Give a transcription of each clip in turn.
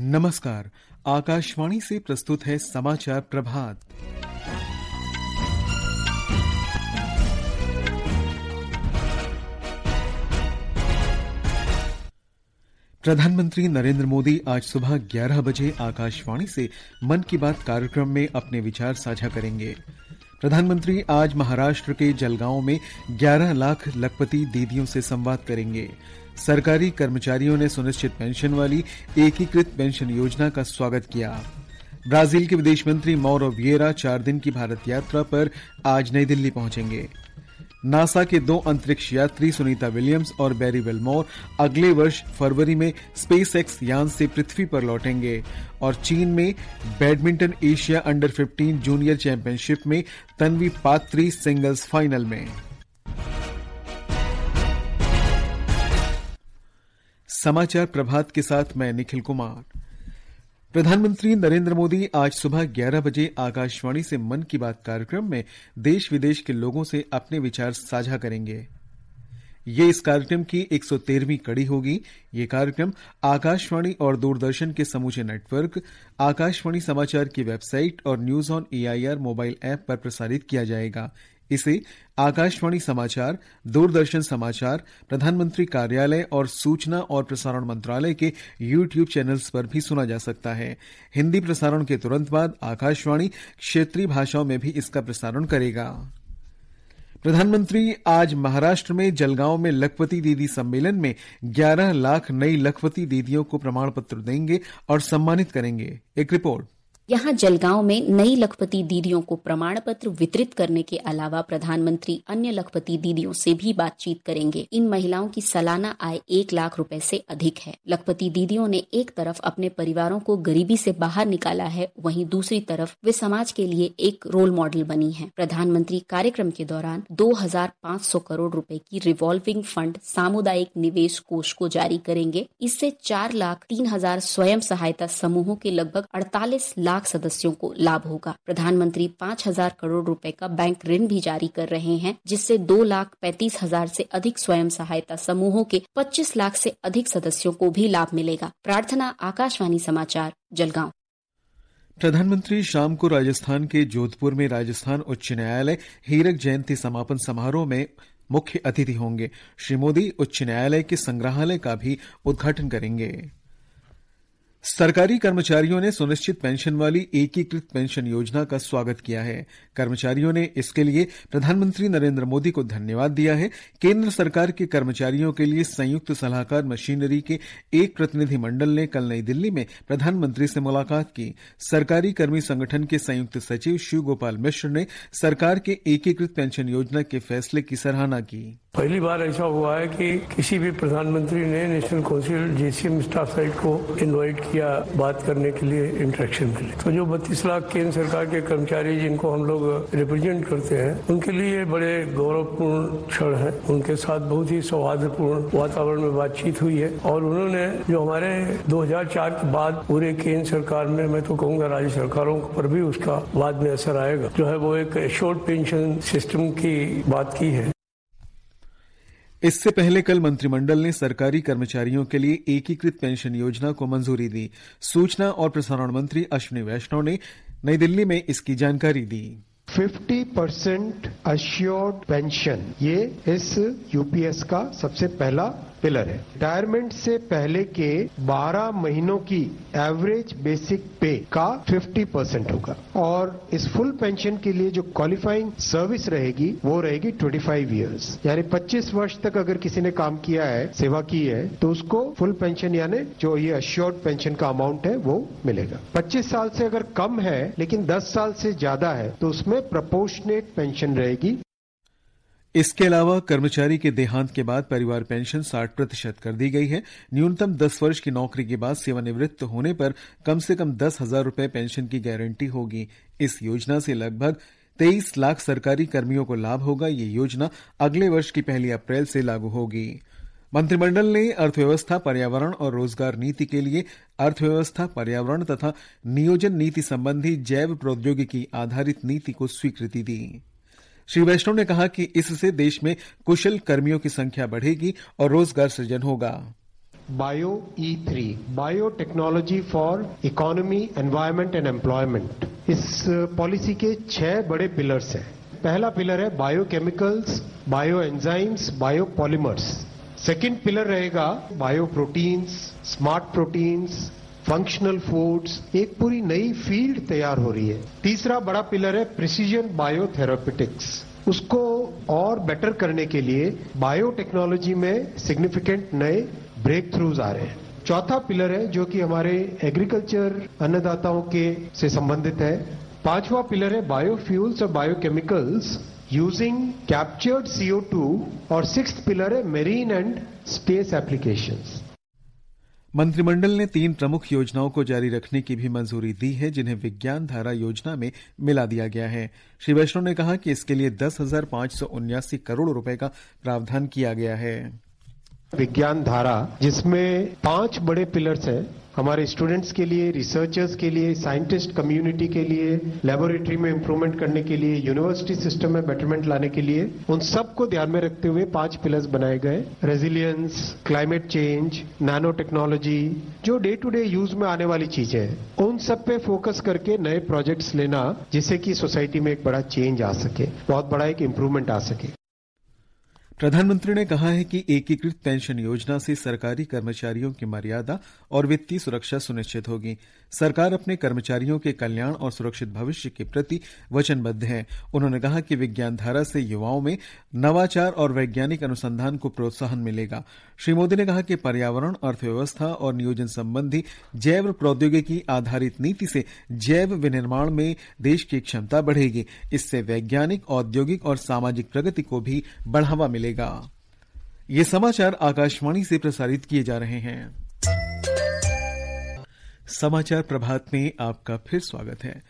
नमस्कार आकाशवाणी से प्रस्तुत है समाचार प्रभात प्रधानमंत्री नरेंद्र मोदी आज सुबह 11 बजे आकाशवाणी से मन की बात कार्यक्रम में अपने विचार साझा करेंगे प्रधानमंत्री आज महाराष्ट्र के जलगांव में 11 लाख लखपति दीदियों से संवाद करेंगे सरकारी कर्मचारियों ने सुनिश्चित पेंशन वाली एकीकृत पेंशन योजना का स्वागत किया ब्राजील के विदेश मंत्री मौरो वियेरा चार दिन की भारत यात्रा पर आज नई दिल्ली पहुंचेंगे नासा के दो अंतरिक्ष यात्री सुनीता विलियम्स और बैरी वेलमोर अगले वर्ष फरवरी में स्पेस एक्स यान से पृथ्वी पर लौटेंगे और चीन में badminton Asia under 15 junior championship में तन्वी पात्री सिंगल्स फाइनल में समाचार प्रभात के साथ मैं निखिल कुमार प्रधानमंत्री नरेंद्र मोदी आज सुबह 11 बजे आकाशवाणी से मन की बात कार्यक्रम में देश विदेश के लोगों से अपने विचार साझा करेंगे ये इस कार्यक्रम की 113वीं कड़ी होगी ये कार्यक्रम आकाशवाणी और दूरदर्शन के समूचे नेटवर्क आकाशवाणी समाचार की वेबसाइट और news on AIR mobile app पर प्रसारित किया जाएगा इसे आकाशवाणी समाचार दूरदर्शन समाचार प्रधानमंत्री कार्यालय और सूचना और प्रसारण मंत्रालय के यूट्यूब चैनल्स पर भी सुना जा सकता है हिंदी प्रसारण के तुरंत बाद आकाशवाणी क्षेत्रीय भाषाओं में भी इसका प्रसारण करेगा प्रधानमंत्री आज महाराष्ट्र में जलगांव में लखपति दीदी सम्मेलन में 11 लाख नई लखपति दीदियों को प्रमाण पत्र देंगे और सम्मानित करेंगे एक रिपोर्ट यहाँ जलगांव में नई लखपति दीदियों को प्रमाण पत्र वितरित करने के अलावा प्रधानमंत्री अन्य लखपति दीदियों से भी बातचीत करेंगे इन महिलाओं की सालाना आय एक लाख रुपए से अधिक है लखपति दीदियों ने एक तरफ अपने परिवारों को गरीबी से बाहर निकाला है वहीं दूसरी तरफ वे समाज के लिए एक रोल मॉडल बनी है प्रधानमंत्री कार्यक्रम के दौरान दो करोड़ रूपए की रिवॉल्विंग फंड सामुदायिक निवेश कोष को जारी करेंगे इससे चार लाख तीन हजार स्वयं सहायता समूहों के लगभग अड़तालीस लाख लाख सदस्यों को लाभ होगा प्रधानमंत्री पाँच हजार करोड़ रुपए का बैंक ऋण भी जारी कर रहे हैं जिससे दो लाख पैंतीस हजार से अधिक स्वयं सहायता समूहों के पच्चीस लाख से अधिक सदस्यों को भी लाभ मिलेगा प्रार्थना आकाशवाणी समाचार जलगांव प्रधानमंत्री शाम को राजस्थान के जोधपुर में राजस्थान उच्च न्यायालय हीरक जयंती समापन समारोह में मुख्य अतिथि होंगे श्री मोदी उच्च न्यायालय के संग्रहालय का भी उद्घाटन करेंगे सरकारी कर्मचारियों ने सुनिश्चित पेंशन वाली एकीकृत पेंशन योजना का स्वागत किया है कर्मचारियों ने इसके लिए प्रधानमंत्री नरेंद्र मोदी को धन्यवाद दिया है केंद्र सरकार के कर्मचारियों के लिए संयुक्त सलाहकार मशीनरी के एक प्रतिनिधिमंडल ने कल नई दिल्ली में प्रधानमंत्री से मुलाकात की सरकारी कर्मी संगठन के संयुक्त सचिव शिव गोपाल मिश्र ने सरकार के एकीकृत पेंशन योजना के फैसले की सराहना की पहली बार ऐसा हुआ है कि किसी भी प्रधानमंत्री ने national council JCM staff side को इनवाइट किया बात करने के लिए इंटरेक्शन के लिए तो जो बत्तीस लाख केंद्र सरकार के कर्मचारी जिनको हम लोग रिप्रेजेंट करते हैं उनके लिए बड़े गौरवपूर्ण क्षण है उनके साथ बहुत ही सौहार्दपूर्ण वातावरण में बातचीत हुई है और उन्होंने जो हमारे दो के बाद पूरे केंद्र सरकार में मैं तो कहूंगा राज्य सरकारों पर भी उसका बाद में असर आएगा जो है वो एक शोर्ट पेंशन सिस्टम की बात की है इससे पहले कल मंत्रिमंडल ने सरकारी कर्मचारियों के लिए एकीकृत पेंशन योजना को मंजूरी दी सूचना और प्रसारण मंत्री अश्विनी वैष्णव ने नई दिल्ली में इसकी जानकारी दी 50 परसेंट अश्योर्ड पेंशन ये इस यूपीएस का सबसे पहला पिलर है रिटायरमेंट से पहले के 12 महीनों की एवरेज बेसिक पे का 50 परसेंट होगा और इस फुल पेंशन के लिए जो क्वालिफाइंग सर्विस रहेगी वो रहेगी 25 ईयर्स यानी 25 वर्ष तक अगर किसी ने काम किया है सेवा की है तो उसको फुल पेंशन यानी जो ये अश्योर्ड पेंशन का अमाउंट है वो मिलेगा पच्चीस साल से अगर कम है लेकिन दस साल से ज्यादा है तो उसमें प्रपोर्शनेट पेंशन रहेगी इसके अलावा कर्मचारी के देहांत के बाद परिवार पेंशन 60 प्रतिशत कर दी गई है न्यूनतम 10 वर्ष की नौकरी के बाद सेवानिवृत्त होने पर कम से कम दस हजार रूपये पेंशन की गारंटी होगी इस योजना से लगभग तेईस लाख सरकारी कर्मियों को लाभ होगा ये योजना अगले वर्ष की पहली अप्रैल से लागू होगी मंत्रिमंडल ने अर्थव्यवस्था पर्यावरण और रोजगार नीति के लिए अर्थव्यवस्था पर्यावरण तथा नियोजन नीति संबंधी जैव प्रौद्योगिकी आधारित नीति को स्वीकृति दी श्री वैष्णव ने कहा कि इससे देश में कुशल कर्मियों की संख्या बढ़ेगी और रोजगार सृजन होगा bio E three biotechnology for economy environment and employment इस पॉलिसी uh, के छह बड़े पिलर्स हैं पहला पिलर है biochemicals bio enzymes bio polymers second pillar रहेगा bio proteins smart proteins functional foods एक पूरी नई फील्ड तैयार हो रही है तीसरा बड़ा पिलर है प्रिसीजन बायोथेरापिटिक्स उसको और बेटर करने के लिए बायोटेक्नोलॉजी में सिग्निफिकेंट नए ब्रेक थ्रूज आ रहे हैं चौथा पिलर है जो कि हमारे एग्रीकल्चर अन्नदाताओं के से संबंधित है पांचवा पिलर है बायोफ्यूल्स और biochemicals using captured CO two और सिक्स पिलर है मेरीन एंड स्पेस एप्लीकेशंस मंत्रिमंडल ने तीन प्रमुख योजनाओं को जारी रखने की भी मंजूरी दी है जिन्हें विज्ञान धारा योजना में मिला दिया गया है श्री वैष्णव ने कहा कि इसके लिए दस हजार पांच सौ उन्यासी करोड़ रुपए का प्रावधान किया गया है विज्ञान धारा जिसमें पांच बड़े पिलर्स हैं हमारे स्टूडेंट्स के लिए रिसर्चर्स के लिए साइंटिस्ट कम्युनिटी के लिए लेबोरेटरी में इंप्रूवमेंट करने के लिए यूनिवर्सिटी सिस्टम में बेटरमेंट लाने के लिए उन सबको ध्यान में रखते हुए पांच पिलर्स बनाए गए resilience climate change nanotechnology जो डे टू डे यूज में आने वाली चीजें हैं उन सब पे फोकस करके नए प्रोजेक्ट्स लेना जिससे कि सोसाइटी में एक बड़ा चेंज आ सके बहुत बड़ा एक इंप्रूवमेंट आ सके प्रधानमंत्री ने कहा है कि एकीकृत पेंशन योजना से सरकारी कर्मचारियों की मर्यादा और वित्तीय सुरक्षा सुनिश्चित होगी सरकार अपने कर्मचारियों के कल्याण और सुरक्षित भविष्य के प्रति वचनबद्ध है उन्होंने कहा कि विज्ञान धारा से युवाओं में नवाचार और वैज्ञानिक अनुसंधान को प्रोत्साहन मिलेगा श्री मोदी ने कहा कि पर्यावरण अर्थव्यवस्था और नियोजन संबंधी जैव प्रौद्योगिकी आधारित नीति से जैव विनिर्माण में देश की क्षमता बढ़ेगी इससे वैज्ञानिक औद्योगिक और सामाजिक प्रगति को भी बढ़ावा मिलेगा मिलेगा ये समाचार आकाशवाणी से प्रसारित किए जा रहे हैं समाचार प्रभात में आपका फिर स्वागत है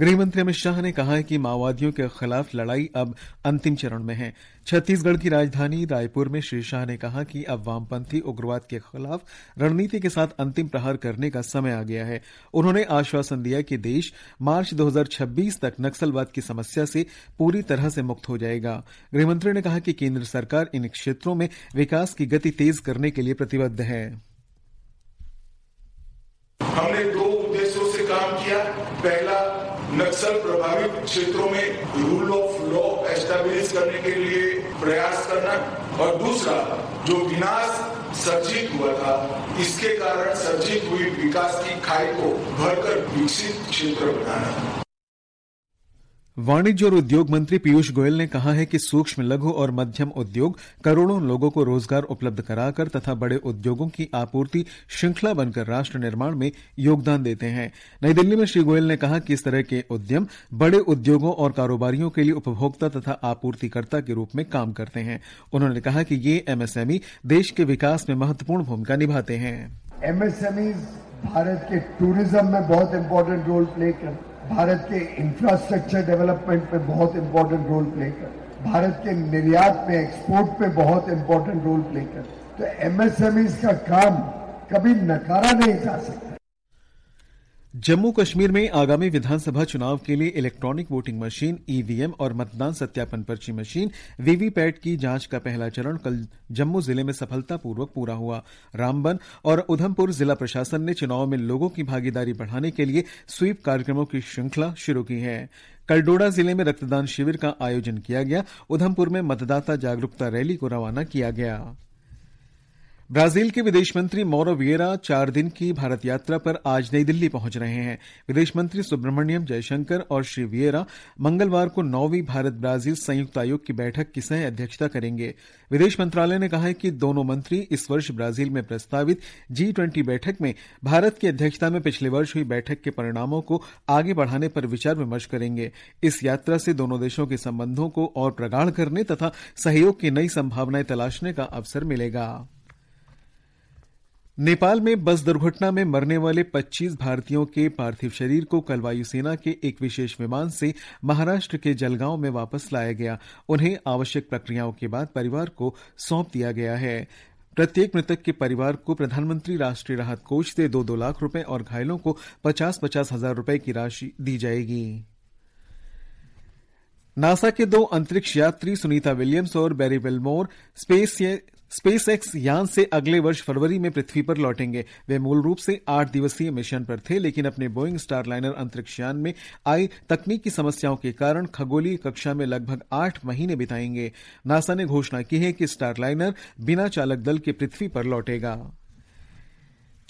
गृहमंत्री अमित शाह ने कहा है कि माओवादियों के खिलाफ लड़ाई अब अंतिम चरण में है छत्तीसगढ़ की राजधानी रायपुर में श्री शाह ने कहा कि अब वामपंथी उग्रवाद के खिलाफ रणनीति के साथ अंतिम प्रहार करने का समय आ गया है उन्होंने आश्वासन दिया कि देश मार्च 2026 तक नक्सलवाद की समस्या से पूरी तरह से मुक्त हो जाएगा गृहमंत्री ने कहा कि केंद्र सरकार इन क्षेत्रों में विकास की गति तेज करने के लिए प्रतिबद्ध है हमने दो उद्देश्यों से काम किया पहला नक्सल प्रभावित क्षेत्रों में रूल ऑफ लॉ एस्टेब्लिश करने के लिए प्रयास करना और दूसरा जो विनाश सर्जित हुआ था इसके कारण सर्जित हुई विकास की खाई को भरकर विकसित क्षेत्र बनाना वाणिज्य और उद्योग मंत्री पीयूष गोयल ने कहा है कि सूक्ष्म लघु और मध्यम उद्योग करोड़ों लोगों को रोजगार उपलब्ध कराकर तथा बड़े उद्योगों की आपूर्ति श्रृंखला बनकर राष्ट्र निर्माण में योगदान देते हैं नई दिल्ली में श्री गोयल ने कहा कि इस तरह के उद्यम बड़े उद्योगों और कारोबारियों के लिए उपभोक्ता तथा आपूर्तिकर्ता के रूप में काम करते हैं उन्होंने कहा कि ये एमएसएमई देश के विकास में महत्वपूर्ण भूमिका निभाते हैं एमएसएमई भारत के टूरिज्म में बहुत इम्पोर्टेंट रोल प्ले करते भारत के इंफ्रास्ट्रक्चर डेवलपमेंट पे बहुत इंपॉर्टेंट रोल प्ले कर भारत के निर्यात पे एक्सपोर्ट पे बहुत इंपॉर्टेंट रोल प्ले कर तो एमएसएमईज का काम कभी नकारा नहीं जा सकता जम्मू कश्मीर में आगामी विधानसभा चुनाव के लिए इलेक्ट्रॉनिक वोटिंग मशीन ईवीएम और मतदान सत्यापन पर्ची मशीन वीवीपैट की जांच का पहला चरण कल जम्मू जिले में सफलतापूर्वक पूरा हुआ रामबन और उधमपुर जिला प्रशासन ने चुनाव में लोगों की भागीदारी बढ़ाने के लिए स्वीप कार्यक्रमों की श्रृंखला शुरू की है कल डोडा जिले में रक्तदान शिविर का आयोजन किया गया उधमपुर में मतदाता जागरूकता रैली को रवाना किया गया ब्राजील के विदेश मंत्री मौरो वियरा चार दिन की भारत यात्रा पर आज नई दिल्ली पहुंच रहे हैं विदेश मंत्री सुब्रमण्यम जयशंकर और श्री वियरा मंगलवार को नौवीं भारत ब्राजील संयुक्त आयोग की बैठक की सह अध्यक्षता करेंगे विदेश मंत्रालय ने कहा है कि दोनों मंत्री इस वर्ष ब्राजील में प्रस्तावित जी ट्वेंटी बैठक में भारत की अध्यक्षता में पिछले वर्ष हुई बैठक के परिणामों को आगे बढ़ाने पर विचार विमर्श करेंगे इस यात्रा से दोनों देशों के संबंधों को और प्रगाढ़ करने तथा सहयोग की नई संभावनाएं तलाशने का अवसर मिलेगा नेपाल में बस दुर्घटना में मरने वाले 25 भारतीयों के पार्थिव शरीर को कल वायुसेना के एक विशेष विमान से महाराष्ट्र के जलगांव में वापस लाया गया उन्हें आवश्यक प्रक्रियाओं के बाद परिवार को सौंप दिया गया है प्रत्येक मृतक के परिवार को प्रधानमंत्री राष्ट्रीय राहत कोष से दो दो लाख रुपए और घायलों को पचास पचास हजार रुपए की राशि दी जाएगी नासा के दो अंतरिक्ष यात्री सुनीता विलियम्स और Barry Wilmore space SpaceX यान से अगले वर्ष फरवरी में पृथ्वी पर लौटेंगे वे मूल रूप से आठ दिवसीय मिशन पर थे लेकिन अपने बोइंग स्टारलाइनर अंतरिक्षयान में आई तकनीकी समस्याओं के कारण खगोलीय कक्षा में लगभग आठ महीने बिताएंगे नासा ने घोषणा की है कि स्टारलाइनर बिना चालक दल के पृथ्वी पर लौटेगा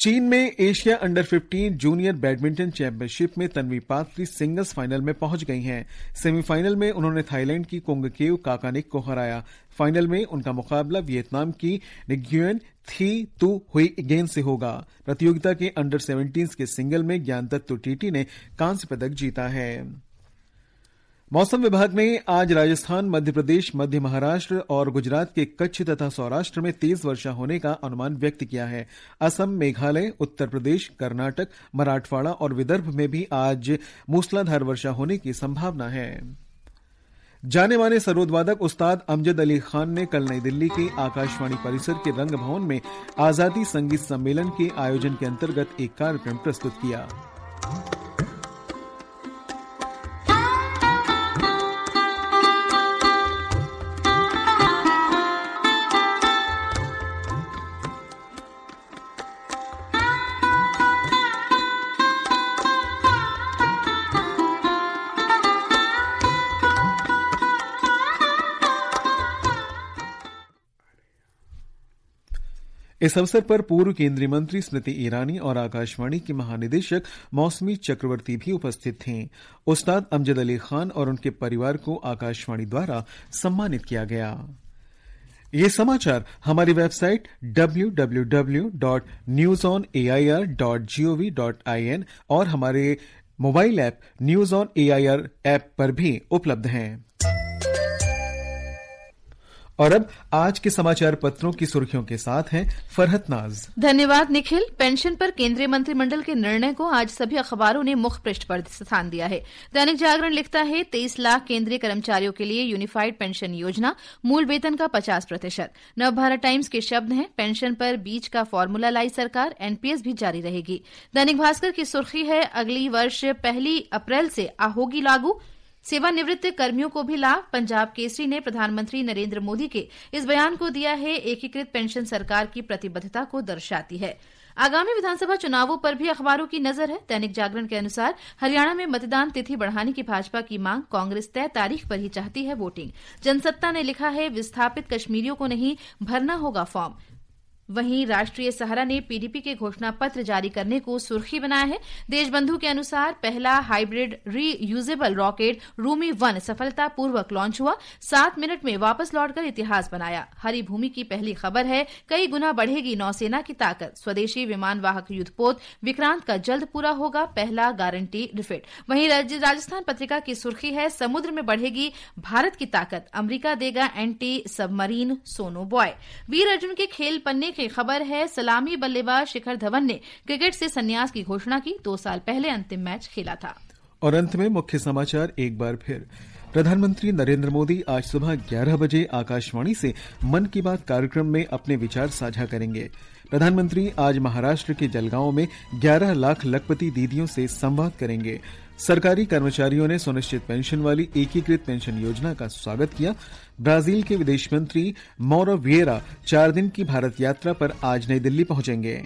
चीन में Asia under 15 junior badminton championship में तन्वी पात्री सिंगल्स फाइनल में पहुंच गई हैं सेमीफाइनल में उन्होंने थाईलैंड की कोंगकेव काकानिक को हराया फाइनल में उनका मुकाबला वियतनाम की निग्युएन थी तू हुई गेंद से होगा प्रतियोगिता के अंडर 17 के सिंगल में ज्ञानदत्त टीटी ने कांस्य पदक जीता है मौसम विभाग ने आज राजस्थान मध्य प्रदेश मध्य महाराष्ट्र और गुजरात के कच्छ तथा सौराष्ट्र में तेज वर्षा होने का अनुमान व्यक्त किया है असम मेघालय उत्तर प्रदेश कर्नाटक मराठवाड़ा और विदर्भ में भी आज मूसलाधार वर्षा होने की संभावना है जाने माने सरोदवादक उस्ताद अमजद अली खान ने कल नई दिल्ली के आकाशवाणी परिसर के रंग भवन में आजादी संगीत सम्मेलन के आयोजन के अंतर्गत एक कार्यक्रम प्रस्तुत किया इस अवसर पर पूर्व केंद्रीय मंत्री स्मृति ईरानी और आकाशवाणी के महानिदेशक मौसमी चक्रवर्ती भी उपस्थित थे उस्ताद अमजद अली खान और उनके परिवार को आकाशवाणी द्वारा सम्मानित किया गया ये समाचार हमारी वेबसाइट www.newsonair.gov.in और हमारे mobile app news on AIR app पर भी उपलब्ध हैं और अब आज के समाचार पत्रों की सुर्खियों के साथ हैं फरहत नाज धन्यवाद निखिल पेंशन पर केंद्रीय मंत्रिमंडल के निर्णय को आज सभी अखबारों ने मुख्य पृष्ठ पर स्थान दिया है दैनिक जागरण लिखता है तेईस लाख केंद्रीय कर्मचारियों के लिए यूनिफाइड पेंशन योजना मूल वेतन का पचास प्रतिशत नव भारत टाइम्स के शब्द हैं पेंशन पर बीच का फॉर्मूला लाई सरकार एनपीएस भी जारी रहेगी दैनिक भास्कर की सुर्खी है अगली वर्ष पहली अप्रैल से होगी लागू सेवानिवृत्त कर्मियों को भी लाभ पंजाब केसरी ने प्रधानमंत्री नरेंद्र मोदी के इस बयान को दिया है एकीकृत पेंशन सरकार की प्रतिबद्धता को दर्शाती है आगामी विधानसभा चुनावों पर भी अखबारों की नजर है दैनिक जागरण के अनुसार हरियाणा में मतदान तिथि बढ़ाने की भाजपा की मांग कांग्रेस तय तारीख पर ही चाहती है वोटिंग जनसत्ता ने लिखा है विस्थापित कश्मीरियों को नहीं भरना होगा फॉर्म वहीं राष्ट्रीय सहारा ने पीडीपी के घोषणा पत्र जारी करने को सुर्खी बनाया है देशबंधु के अनुसार पहला hybrid reusable rocket Rhumi one सफलतापूर्वक लॉन्च हुआ सात मिनट में वापस लौटकर इतिहास बनाया हरी भूमि की पहली खबर है कई गुना बढ़ेगी नौसेना की ताकत स्वदेशी विमान वाहक युद्धपोत विक्रांत का जल्द पूरा होगा पहला गारंटी रिफिट वहीं राजस्थान पत्रिका की सुर्खी है समुद्र में बढ़ेगी भारत की ताकत अमरीका देगा anti submarine sonobuoy Veer Arjun के खेल पन्ने की खबर है सलामी बल्लेबाज शिखर धवन ने क्रिकेट से संन्यास की घोषणा की दो साल पहले अंतिम मैच खेला था और अंत में मुख्य समाचार एक बार फिर प्रधानमंत्री नरेंद्र मोदी आज सुबह 11 बजे आकाशवाणी से मन की बात कार्यक्रम में अपने विचार साझा करेंगे प्रधानमंत्री आज महाराष्ट्र के जलगांव में 11 लाख लखपति दीदियों से संवाद करेंगे सरकारी कर्मचारियों ने सुनिश्चित पेंशन वाली एकीकृत पेंशन योजना का स्वागत किया ब्राजील के विदेश मंत्री मौरव वियरा चार दिन की भारत यात्रा पर आज नई दिल्ली पहुंचेंगे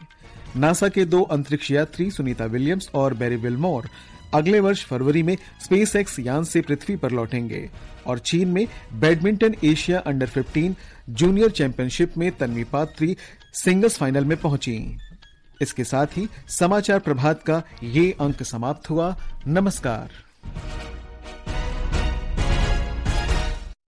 नासा के दो अंतरिक्ष यात्री सुनीता विलियम्स और बेरी विलमोर अगले वर्ष फरवरी में स्पेस एक्स यान से पृथ्वी पर लौटेंगे और चीन में badminton Asia under 15 junior championship में तन्वी पात्री सिंगल्स फाइनल में पहुंची इसके साथ ही समाचार प्रभात का ये अंक समाप्त हुआ नमस्कार